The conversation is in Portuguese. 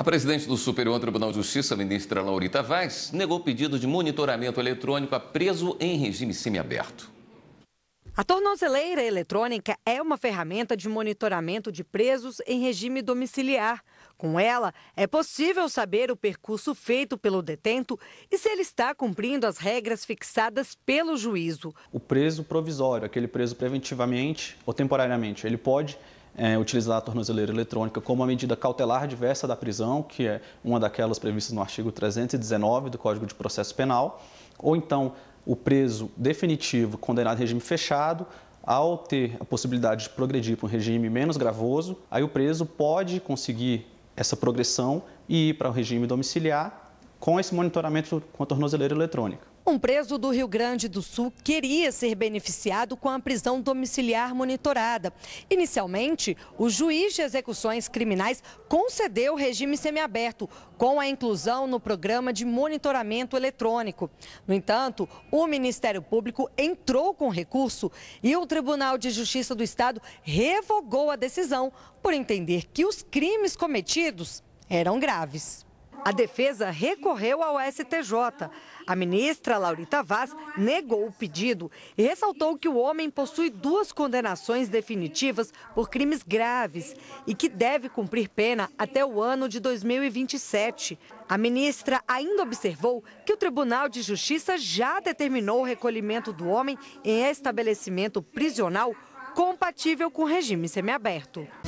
A presidente do Superior Tribunal de Justiça, ministra Laurita Vaz, negou pedido de monitoramento eletrônico a preso em regime semiaberto. A tornozeleira eletrônica é uma ferramenta de monitoramento de presos em regime domiciliar. Com ela, é possível saber o percurso feito pelo detento e se ele está cumprindo as regras fixadas pelo juízo. O preso provisório, aquele preso preventivamente ou temporariamente, ele pode é, utilizar a tornozeleira eletrônica como uma medida cautelar diversa da prisão, que é uma daquelas previstas no artigo 319 do Código de Processo Penal, ou então o preso definitivo condenado em regime fechado, ao ter a possibilidade de progredir para um regime menos gravoso, aí o preso pode conseguir essa progressão e ir para o regime domiciliar com esse monitoramento com a tornozeleira eletrônica. Um preso do Rio Grande do Sul queria ser beneficiado com a prisão domiciliar monitorada. Inicialmente, o juiz de execuções criminais concedeu regime semiaberto, com a inclusão no programa de monitoramento eletrônico. No entanto, o Ministério Público entrou com recurso e o Tribunal de Justiça do Estado revogou a decisão por entender que os crimes cometidos eram graves. A defesa recorreu ao STJ. A ministra Laurita Vaz negou o pedido e ressaltou que o homem possui duas condenações definitivas por crimes graves e que deve cumprir pena até o ano de 2027. A ministra ainda observou que o Tribunal de Justiça já determinou o recolhimento do homem em estabelecimento prisional compatível com o regime semiaberto.